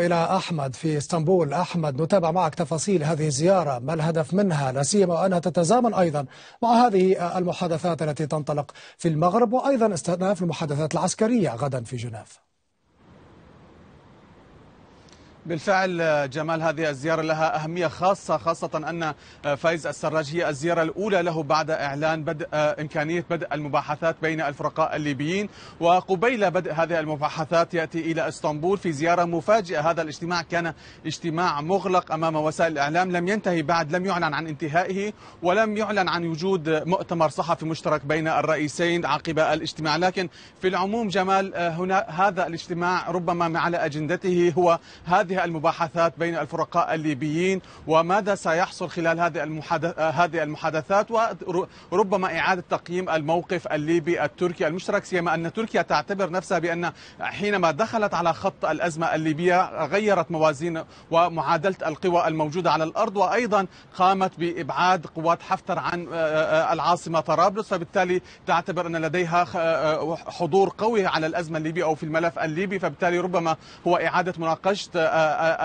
إلى أحمد في اسطنبول أحمد نتابع معك تفاصيل هذه الزيارة ما الهدف منها لا سيما وأنها تتزامن أيضا مع هذه المحادثات التي تنطلق في المغرب وأيضا استئناف المحادثات العسكرية غدا في جنيف بالفعل جمال هذه الزيارة لها أهمية خاصة خاصة أن آه، فايز السراج هي الزيارة الأولى له بعد إعلان بدء آه، إمكانية بدء المباحثات بين الفرقاء الليبيين وقبيل بدء هذه المباحثات يأتي إلى اسطنبول في زيارة مفاجئة هذا الاجتماع كان اجتماع مغلق أمام وسائل الإعلام لم ينتهي بعد لم يعلن عن انتهائه ولم يعلن عن وجود مؤتمر صحفي مشترك بين الرئيسين عقب الاجتماع لكن في العموم جمال آه، هنا هذا الاجتماع ربما على أجندته هو هذه هذه المباحثات بين الفرقاء الليبيين وماذا سيحصل خلال هذه آه، هذه المحادثات وربما إعادة تقييم الموقف الليبي التركي المشترك سيما أن تركيا تعتبر نفسها بأن حينما دخلت على خط الأزمة الليبية غيرت موازين ومعادلة القوى الموجودة على الأرض وأيضا قامت بإبعاد قوات حفتر عن آه، آه، العاصمة طرابلس فبالتالي تعتبر أن لديها حضور قوي على الأزمة الليبية أو في الملف الليبي فبالتالي ربما هو إعادة مناقشة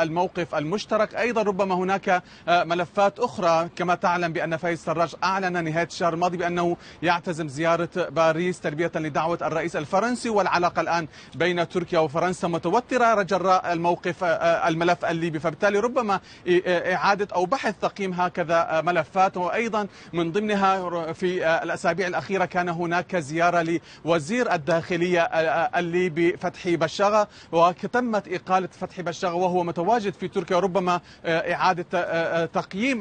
الموقف المشترك أيضا ربما هناك آه، ملفات أخرى كما تعلم بأن فايز سراج أعلن نهاية الشهر الماضي بأنه يعتزم زيارة باريس تلبية لدعوة الرئيس الفرنسي والعلاقة الآن بين تركيا وفرنسا متوترة جراء الموقف آه، الملف الليبي فبالتالي ربما آه، إعادة أو بحث تقييم هكذا ملفات وأيضا من ضمنها في الأسابيع الأخيرة كان هناك زيارة لوزير الداخلية الليبي فتحي بشاغة وتمت إقالة فتحي بشاغة وهو متواجد في تركيا ربما آه، إعادة آه، آه، تقييم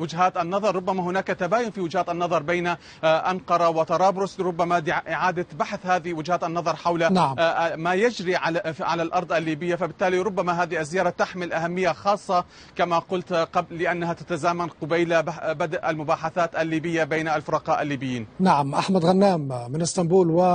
وجهات النظر ربما هناك تباين في وجهات النظر بين أنقرة وطرابلس ربما إعادة بحث هذه وجهات النظر حول نعم. ما يجري على على الأرض الليبية فبالتالي ربما هذه الزيارة تحمل أهمية خاصة كما قلت قبل لأنها تتزامن قبيل بدء المباحثات الليبية بين الفرقاء الليبيين نعم أحمد غنام من اسطنبول و